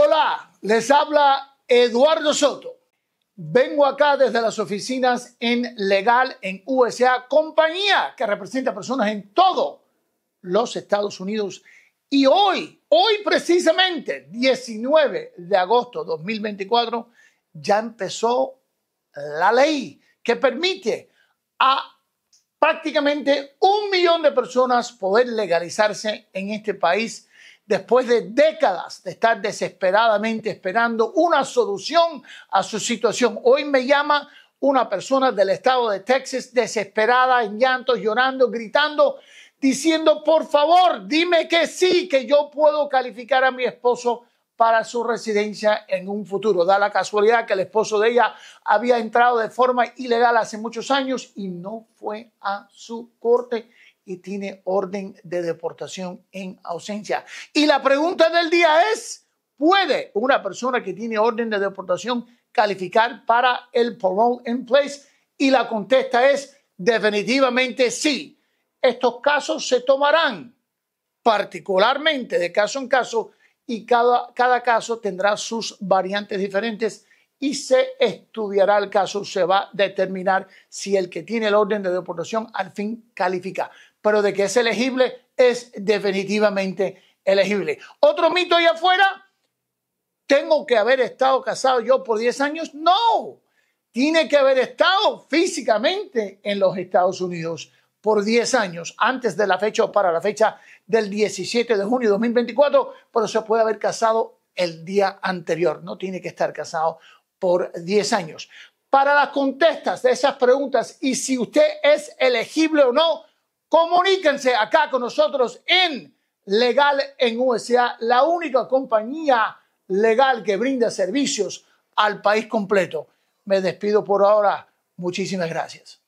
Hola, les habla Eduardo Soto. Vengo acá desde las oficinas en Legal en USA, compañía que representa personas en todos los Estados Unidos. Y hoy, hoy precisamente, 19 de agosto 2024, ya empezó la ley que permite a prácticamente un millón de personas poder legalizarse en este país después de décadas de estar desesperadamente esperando una solución a su situación. Hoy me llama una persona del estado de Texas desesperada, en llantos, llorando, gritando, diciendo, por favor, dime que sí, que yo puedo calificar a mi esposo para su residencia en un futuro. Da la casualidad que el esposo de ella había entrado de forma ilegal hace muchos años y no fue a su corte y tiene orden de deportación en ausencia. Y la pregunta del día es, ¿puede una persona que tiene orden de deportación calificar para el parole in place? Y la contesta es definitivamente sí. Estos casos se tomarán particularmente de caso en caso y cada, cada caso tendrá sus variantes diferentes y se estudiará el caso, se va a determinar si el que tiene el orden de deportación al fin califica. Pero de que es elegible, es definitivamente elegible. Otro mito allá afuera, ¿tengo que haber estado casado yo por 10 años? No, tiene que haber estado físicamente en los Estados Unidos por 10 años, antes de la fecha o para la fecha del 17 de junio de 2024, pero se puede haber casado el día anterior, no tiene que estar casado por 10 años. Para las contestas de esas preguntas y si usted es elegible o no, comuníquense acá con nosotros en Legal en USA, la única compañía legal que brinda servicios al país completo. Me despido por ahora. Muchísimas gracias.